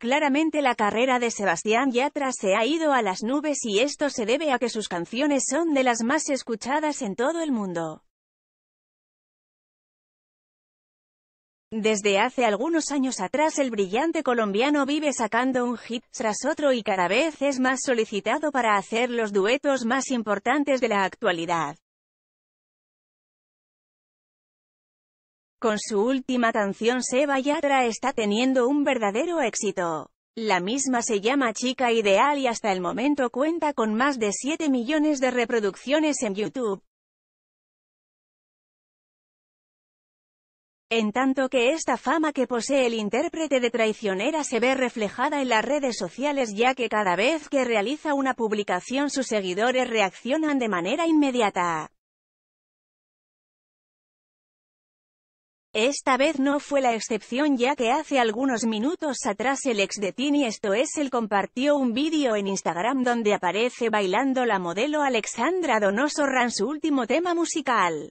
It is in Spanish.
Claramente la carrera de Sebastián Yatra se ha ido a las nubes y esto se debe a que sus canciones son de las más escuchadas en todo el mundo. Desde hace algunos años atrás el brillante colombiano vive sacando un hit tras otro y cada vez es más solicitado para hacer los duetos más importantes de la actualidad. Con su última canción Seba Yatra está teniendo un verdadero éxito. La misma se llama Chica Ideal y hasta el momento cuenta con más de 7 millones de reproducciones en YouTube. En tanto que esta fama que posee el intérprete de traicionera se ve reflejada en las redes sociales ya que cada vez que realiza una publicación sus seguidores reaccionan de manera inmediata. Esta vez no fue la excepción ya que hace algunos minutos atrás el ex de Tini esto es el compartió un vídeo en Instagram donde aparece bailando la modelo Alexandra Donoso Ran su último tema musical.